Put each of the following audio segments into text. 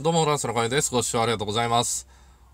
どうも、フランスのかゆです。ご視聴ありがとうございます。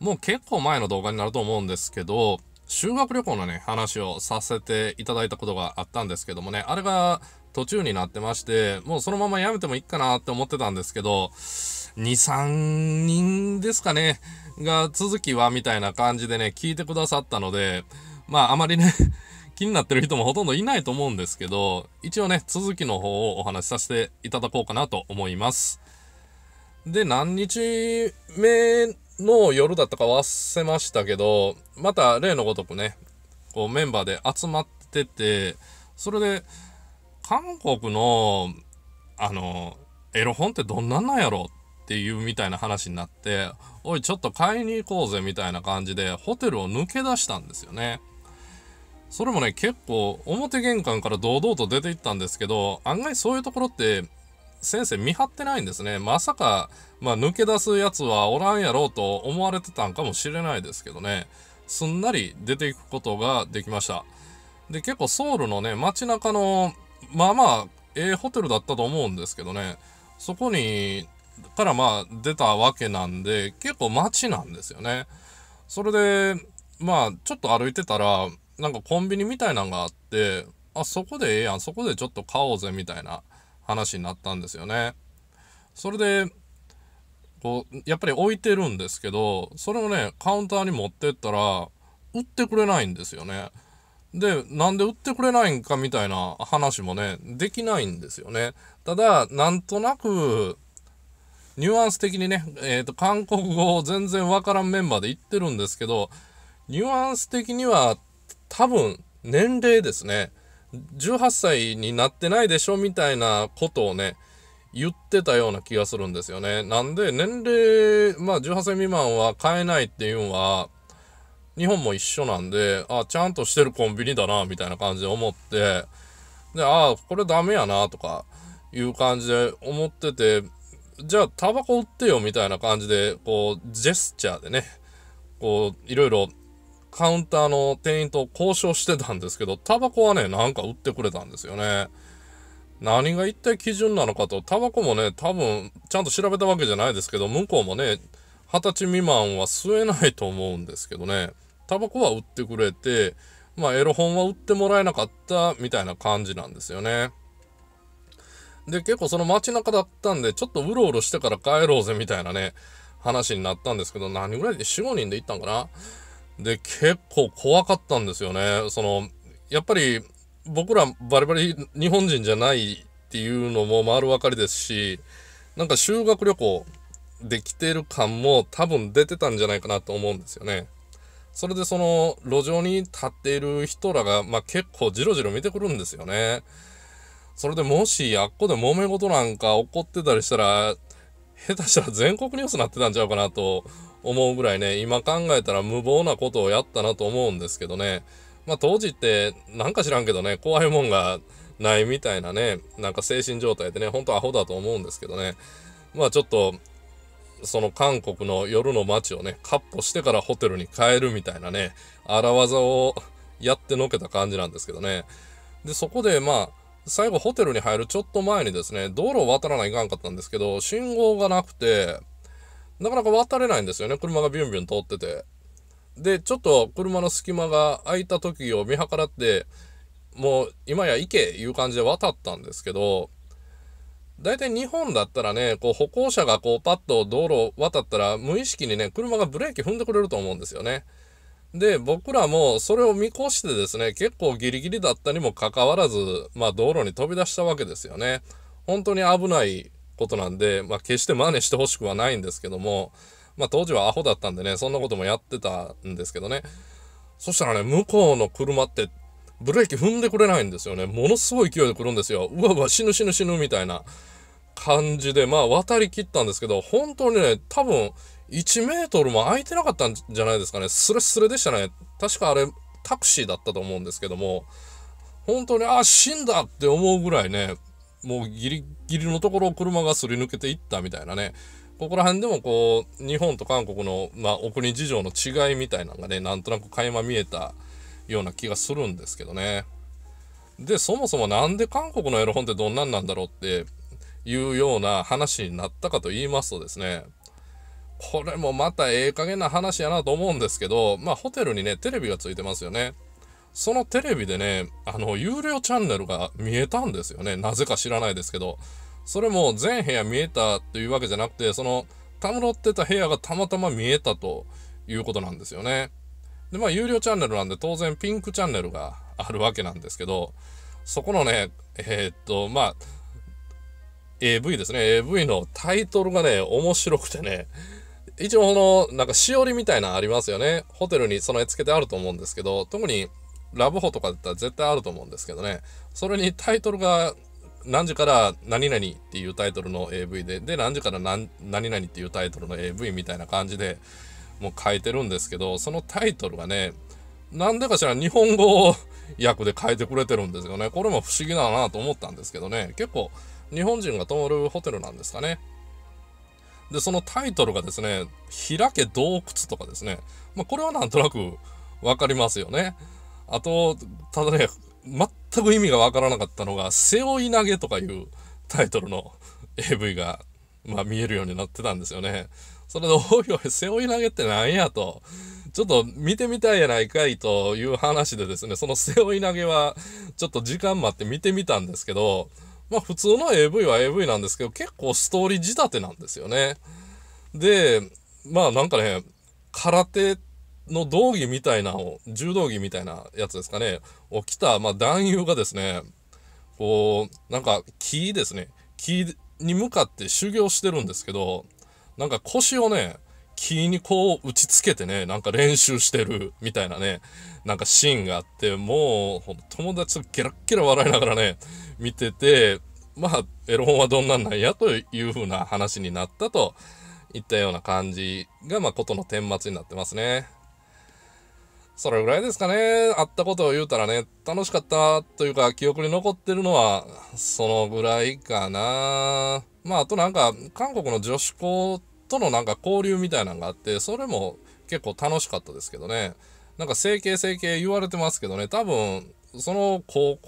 もう結構前の動画になると思うんですけど、修学旅行のね、話をさせていただいたことがあったんですけどもね、あれが途中になってまして、もうそのままやめてもいいかなって思ってたんですけど、2、3人ですかね、が続きはみたいな感じでね、聞いてくださったので、まああまりね 気になってる人もほとんどいないと思うんですけど、一応ね、続きの方をお話しさせていただこうかなと思います。で、何日目の夜だったか忘れましたけど、また例のごとくね、こうメンバーで集まってて、それで、韓国の、あの、エロ本ってどんなんなんやろっていうみたいな話になって、おい、ちょっと買いに行こうぜみたいな感じで、ホテルを抜け出したんですよね。それもね、結構、表玄関から堂々と出て行ったんですけど、案外そういうところって、先生見張ってないんですね。まさか、まあ、抜け出すやつはおらんやろうと思われてたんかもしれないですけどね。すんなり出ていくことができました。で、結構ソウルのね、街中の、まあまあ、ええホテルだったと思うんですけどね、そこに、からまあ出たわけなんで、結構街なんですよね。それで、まあ、ちょっと歩いてたら、なんかコンビニみたいなんがあって、あ、そこでええやん、そこでちょっと買おうぜみたいな。話になったんですよね。それで、こう、やっぱり置いてるんですけど、それをね、カウンターに持ってったら、売ってくれないんですよね。で、なんで売ってくれないんかみたいな話もね、できないんですよね。ただ、なんとなく、ニュアンス的にね、えっ、ー、と、韓国語を全然わからんメンバーで言ってるんですけど、ニュアンス的には、多分、年齢ですね。18歳になってないでしょみたいなことをね、言ってたような気がするんですよね。なんで、年齢、まあ18歳未満は買えないっていうのは、日本も一緒なんで、あ、ちゃんとしてるコンビニだな、みたいな感じで思って、で、あ、これダメやな、とかいう感じで思ってて、じゃあタバコ売ってよ、みたいな感じで、こう、ジェスチャーでね、こう、いろいろカウンターの店員と交渉してたんですけど、タバコはね、なんか売ってくれたんですよね。何が一体基準なのかと、タバコもね、多分、ちゃんと調べたわけじゃないですけど、向こうもね、二十歳未満は吸えないと思うんですけどね、タバコは売ってくれて、まあ、エロ本は売ってもらえなかったみたいな感じなんですよね。で、結構その街中だったんで、ちょっとうろうろしてから帰ろうぜみたいなね、話になったんですけど、何ぐらいで4、5人で行ったんかなで、結構怖かったんですよね。その、やっぱり僕らバリバリ日本人じゃないっていうのも丸分かりですし、なんか修学旅行できてる感も多分出てたんじゃないかなと思うんですよね。それでその路上に立っている人らが、まあ、結構ジロジロ見てくるんですよね。それでもしあっこで揉め事なんか起こってたりしたら、下手したら全国ニュースになってたんちゃうかなと思うぐらいね、今考えたら無謀なことをやったなと思うんですけどね。まあ当時ってなんか知らんけどね、怖いもんがないみたいなね、なんか精神状態でね、ほんとアホだと思うんですけどね。まあちょっと、その韓国の夜の街をね、カッポしてからホテルに帰るみたいなね、荒技をやってのけた感じなんですけどね。で、そこでまあ、最後ホテルに入るちょっと前にですね、道路を渡らないかんかったんですけど、信号がなくて、なかなか渡れないんですよね。車がビュンビュン通ってて。で、ちょっと車の隙間が空いた時を見計らって、もう今や行けいう感じで渡ったんですけど、大体日本だったらね、こう歩行者がこうパッと道路を渡ったら無意識にね、車がブレーキ踏んでくれると思うんですよね。で、僕らもそれを見越してですね、結構ギリギリだったにもかかわらず、まあ道路に飛び出したわけですよね。本当に危ないことなんで、まあ決して真似してほしくはないんですけども、まあ当時はアホだったんでね、そんなこともやってたんですけどね。そしたらね、向こうの車ってブレーキ踏んでくれないんですよね。ものすごい勢いで来るんですよ。うわうわ、死ぬ死ぬ死ぬみたいな感じで、まあ渡りきったんですけど、本当にね、多分1メートルも空いてなかったんじゃないですかね。スレスレでしたね。確かあれ、タクシーだったと思うんですけども、本当に、あ、死んだって思うぐらいね、もうギリギリのところを車がすり抜けていったみたいなね。ここら辺でもこう、日本と韓国の、まあ、お国事情の違いみたいなのがね、なんとなく垣間見えたような気がするんですけどね。で、そもそもなんで韓国のエロ本ってどんなんなんだろうっていうような話になったかと言いますとですね、これもまたええ加減な話やなと思うんですけど、まあホテルにね、テレビがついてますよね。そのテレビでね、あの、有料チャンネルが見えたんですよね。なぜか知らないですけど。それも全部屋見えたというわけじゃなくて、その、たむろってた部屋がたまたま見えたということなんですよね。で、まあ、有料チャンネルなんで当然ピンクチャンネルがあるわけなんですけど、そこのね、えー、っと、まあ、AV ですね。AV のタイトルがね、面白くてね、一応この、なんかしおりみたいなのありますよね。ホテルに備え付けてあると思うんですけど、特にラブホとかだったら絶対あると思うんですけどね。それにタイトルが何時から何々っていうタイトルの AV で、で、何時から何何々っていうタイトルの AV みたいな感じでもう書いてるんですけど、そのタイトルがね、なんでかしら日本語訳で書いてくれてるんですよね。これも不思議だなと思ったんですけどね。結構日本人が泊まるホテルなんですかね。で、そのタイトルがですね、開け洞窟とかですね、まあ、これはなんとなくわかりますよね。あと、ただね、全く意味がわからなかったのが、背負い投げとかいうタイトルの AV が、まあ、見えるようになってたんですよね。それで、おいおい、背負い投げってなんやと、ちょっと見てみたいやないかいという話でですね、その背負い投げは、ちょっと時間待って見てみたんですけど、まあ普通の AV は AV なんですけど、結構ストーリー仕立てなんですよね。で、まあなんかね、空手の道着みたいな柔道着みたいなやつですかね、を着た、まあ男優がですね、こう、なんか木ですね、木に向かって修行してるんですけど、なんか腰をね、気にこう打ちつけてね、なんか練習してるみたいなね、なんかシーンがあって、もう友達とゲラッゲラ笑いながらね、見てて、まあ、エロ本はどんなんなんやというふうな話になったといったような感じが、まあ、ことの顛末になってますね。それぐらいですかね。あったことを言うたらね、楽しかったというか、記憶に残ってるのは、そのぐらいかな。まあ、あとなんか、韓国の女子校って、とのなんか交流みたいなのがあって、それも結構楽しかったですけどね。なんか整形整形言われてますけどね、多分、その高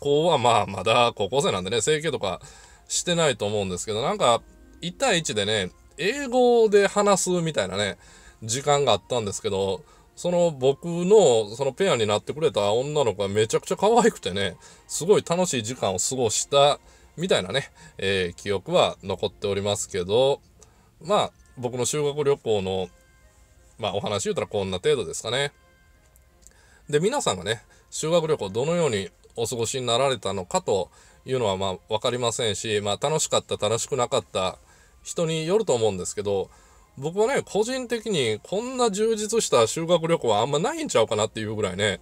校はまあまだ高校生なんでね、整形とかしてないと思うんですけど、なんか1対1でね、英語で話すみたいなね、時間があったんですけど、その僕のそのペアになってくれた女の子がめちゃくちゃ可愛くてね、すごい楽しい時間を過ごしたみたいなね、えー、記憶は残っておりますけど、まあ、僕の修学旅行の、まあ、お話言うたらこんな程度ですかね。で、皆さんがね、修学旅行どのようにお過ごしになられたのかというのは、まあ、分かりませんし、まあ、楽しかった、楽しくなかった、人によると思うんですけど、僕はね、個人的にこんな充実した修学旅行はあんまないんちゃうかなっていうぐらいね、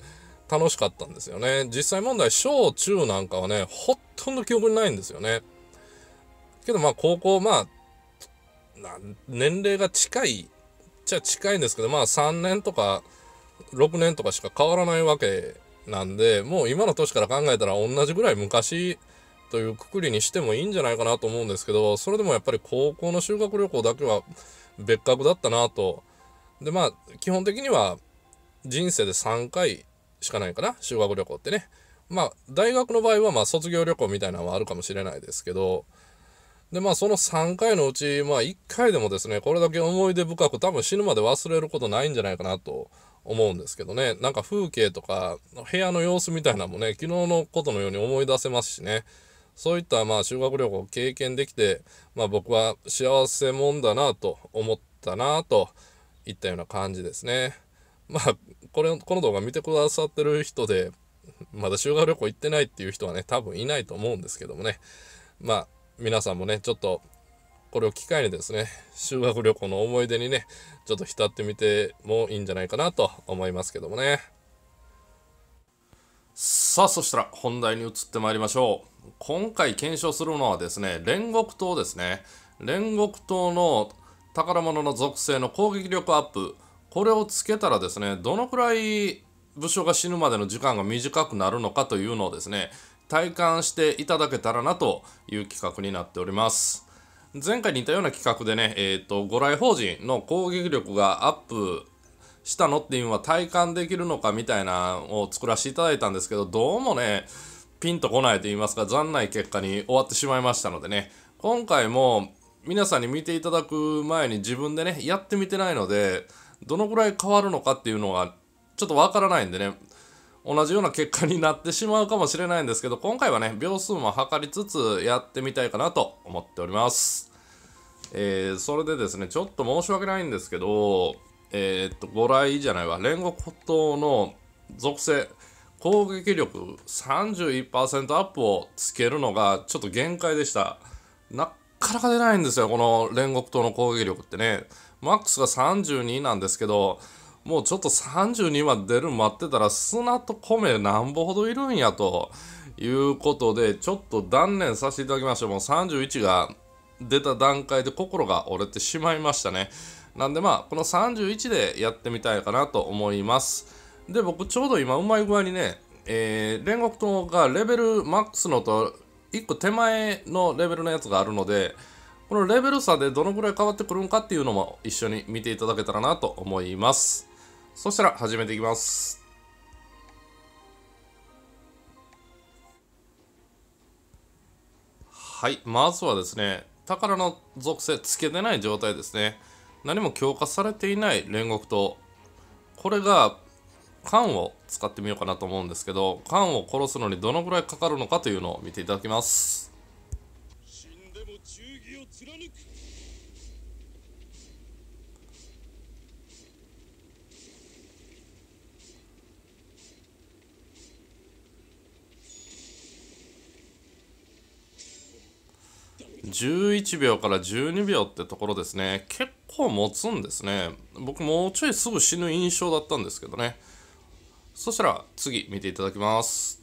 楽しかったんですよね。実際問題、小中なんかはね、ほとんど記憶にないんですよね。けどまあ高校、まあ年齢が近いっちゃ近いんですけど、まあ3年とか6年とかしか変わらないわけなんで、もう今の年から考えたら同じぐらい昔というくくりにしてもいいんじゃないかなと思うんですけど、それでもやっぱり高校の修学旅行だけは別格だったなと。で、まあ基本的には人生で3回しかないかな、修学旅行ってね。まあ大学の場合はまあ卒業旅行みたいなのはあるかもしれないですけど、で、まあ、その3回のうち、まあ、1回でもですね、これだけ思い出深く、多分死ぬまで忘れることないんじゃないかなと思うんですけどね、なんか風景とか、部屋の様子みたいなのもね、昨日のことのように思い出せますしね、そういったまあ修学旅行を経験できて、まあ、僕は幸せもんだなと思ったなといったような感じですね。まあ、これ、この動画見てくださってる人で、まだ修学旅行行ってないっていう人はね、多分いないと思うんですけどもね。まあ皆さんもね、ちょっとこれを機会にですね、修学旅行の思い出にね、ちょっと浸ってみてもいいんじゃないかなと思いますけどもね。さあ、そしたら本題に移ってまいりましょう。今回検証するのはですね、煉獄島ですね。煉獄島の宝物の属性の攻撃力アップ。これをつけたらですね、どのくらい武将が死ぬまでの時間が短くなるのかというのをですね、体感していただけたらなという企画になっております。前回似たような企画でね、えっ、ー、と、ご来訪人の攻撃力がアップしたのっていうのは体感できるのかみたいなのを作らせていただいたんですけど、どうもね、ピンとこないと言いますか、残ない結果に終わってしまいましたのでね、今回も皆さんに見ていただく前に自分でね、やってみてないので、どのぐらい変わるのかっていうのがちょっとわからないんでね、同じような結果になってしまうかもしれないんですけど、今回はね、秒数も測りつつやってみたいかなと思っております。えー、それでですね、ちょっと申し訳ないんですけど、えー、っと、ご来じゃないわ、煉獄島の属性、攻撃力31%アップをつけるのがちょっと限界でした。なかなか出ないんですよ、この煉獄島の攻撃力ってね。マックスが32なんですけど、もうちょっと32まで出る待ってたら砂と米なんぼほどいるんやということでちょっと断念させていただきましてもう31が出た段階で心が折れてしまいましたねなんでまあこの31でやってみたいかなと思いますで僕ちょうど今うまい具合にね、えー、煉獄島がレベルマックスのと1個手前のレベルのやつがあるのでこのレベル差でどのぐらい変わってくるんかっていうのも一緒に見ていただけたらなと思います。そしたら始めていきます。はい、まずはですね、宝の属性つけてない状態ですね。何も強化されていない煉獄刀。これが、缶を使ってみようかなと思うんですけど、缶を殺すのにどのぐらいかかるのかというのを見ていただきます。死んでも忠義を貫く11秒から12秒ってところですね結構持つんですね僕もうちょいすぐ死ぬ印象だったんですけどねそしたら次見ていただきます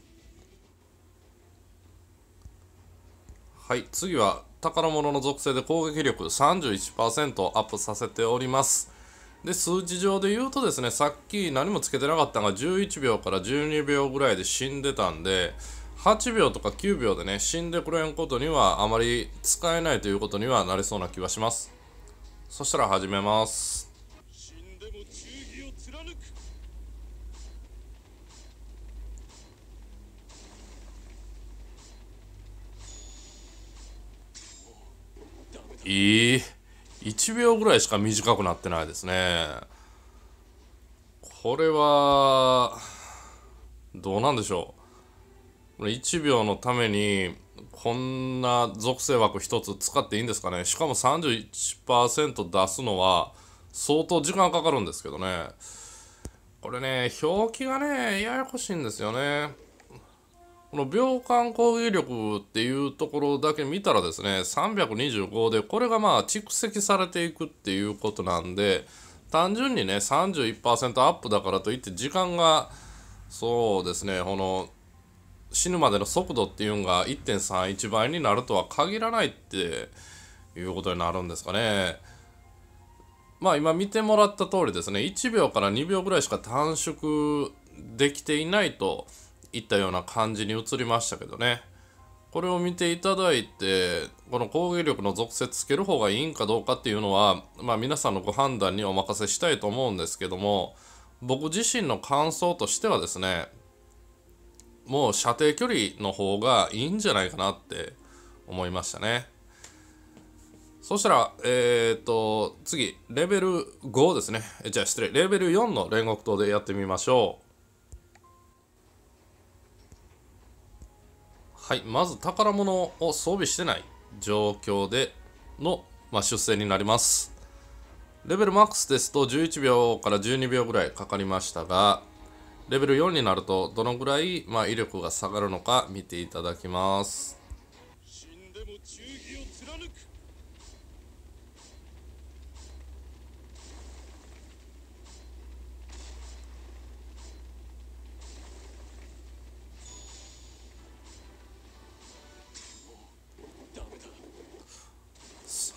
はい次は宝物の属性で攻撃力31%アップさせておりますで数字上で言うとですねさっき何もつけてなかったが11秒から12秒ぐらいで死んでたんで8秒とか9秒でね、死んでくれんことにはあまり使えないということにはなりそうな気はします。そしたら始めます。いい1秒ぐらいしか短くなってないですねこれはどうなんでしょう1秒のためにこんな属性枠1つ使っていいんですかねしかも31%出すのは相当時間かかるんですけどねこれね表記がねややこしいんですよねこの秒間攻撃力っていうところだけ見たらですね325でこれがまあ蓄積されていくっていうことなんで単純にね31%アップだからといって時間がそうですねこの死ぬまでの速度っていうのが1.31倍になるとは限らないっていうことになるんですかね。まあ今見てもらった通りですね1秒から2秒ぐらいしか短縮できていないといったような感じに映りましたけどねこれを見ていただいてこの攻撃力の属性つける方がいいんかどうかっていうのはまあ皆さんのご判断にお任せしたいと思うんですけども僕自身の感想としてはですねもう射程距離の方がいいんじゃないかなって思いましたね。そしたら、えっ、ー、と、次、レベル5ですね。えじゃあ失礼、レベル4の煉獄刀でやってみましょう。はい、まず宝物を装備してない状況での、まあ、出世になります。レベルマックスですと11秒から12秒ぐらいかかりましたが、レベル4になるとどのぐらい、まあ、威力が下がるのか見ていただきます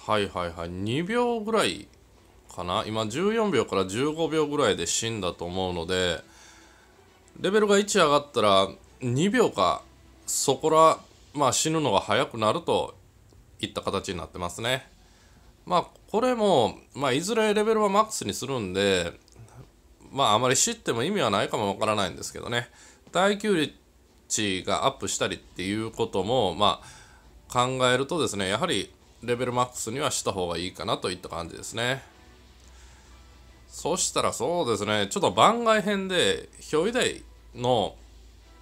はいはいはい2秒ぐらいかな今14秒から15秒ぐらいで死んだと思うのでレベルが1上がったら2秒かそこら、まあ、死ぬのが早くなるといった形になってますね。まあこれも、まあ、いずれレベルはマックスにするんで、まああまり知っても意味はないかもわからないんですけどね耐久値がアップしたりっていうことも、まあ、考えるとですねやはりレベルマックスにはした方がいいかなといった感じですね。そしたらそうですね、ちょっと番外編で、表依台の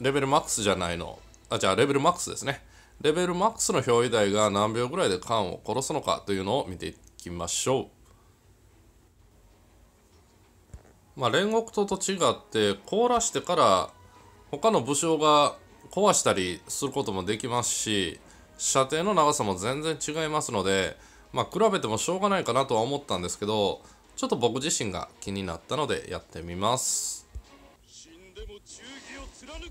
レベルマックスじゃないの。あ、じゃあレベルマックスですね。レベルマックスの表依台が何秒ぐらいで缶を殺すのかというのを見ていきましょう。まあ、煉獄刀と違って、凍らしてから他の武将が壊したりすることもできますし、射程の長さも全然違いますので、まあ、比べてもしょうがないかなとは思ったんですけど、ちょっと僕自身が気になったのでやってみます死んでも忠義を貫く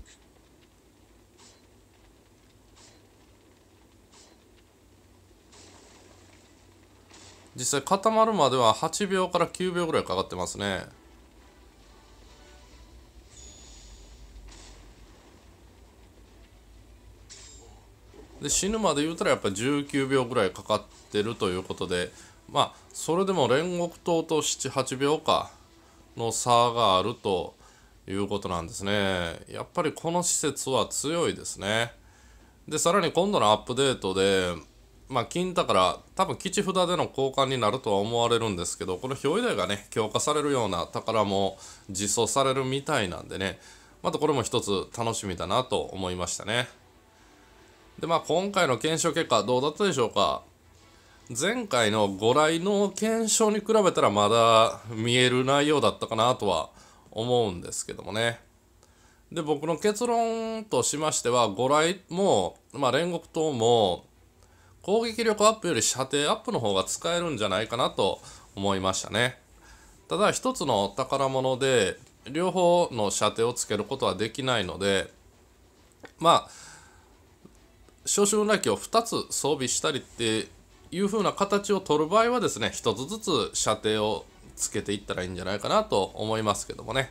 実際固まるまでは8秒から9秒ぐらいかかってますねで死ぬまで言うたらやっぱり19秒ぐらいかかってるということでまあそれでも煉獄党と78秒かの差があるということなんですねやっぱりこの施設は強いですねでさらに今度のアップデートでまあ金だから多分基地札での交換になるとは思われるんですけどこの表依頼がね強化されるような宝も実装されるみたいなんでねまたこれも一つ楽しみだなと思いましたねでまあ今回の検証結果どうだったでしょうか前回のご来の検証に比べたらまだ見える内容だったかなとは思うんですけどもね。で、僕の結論としましては、ご来も、まあ、煉獄党も、攻撃力アップより射程アップの方が使えるんじゃないかなと思いましたね。ただ、一つの宝物で、両方の射程をつけることはできないので、まあ、招集な機を2つ装備したりっていうふうな形を取る場合はですね一つずつ射程をつけていったらいいんじゃないかなと思いますけどもね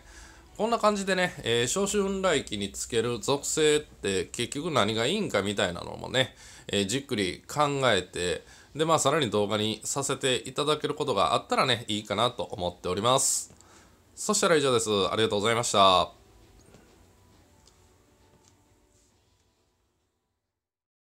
こんな感じでね、えー、消臭雲来機につける属性って結局何がいいんかみたいなのもね、えー、じっくり考えてでまあさらに動画にさせていただけることがあったらねいいかなと思っておりますそしたら以上ですありがとうございました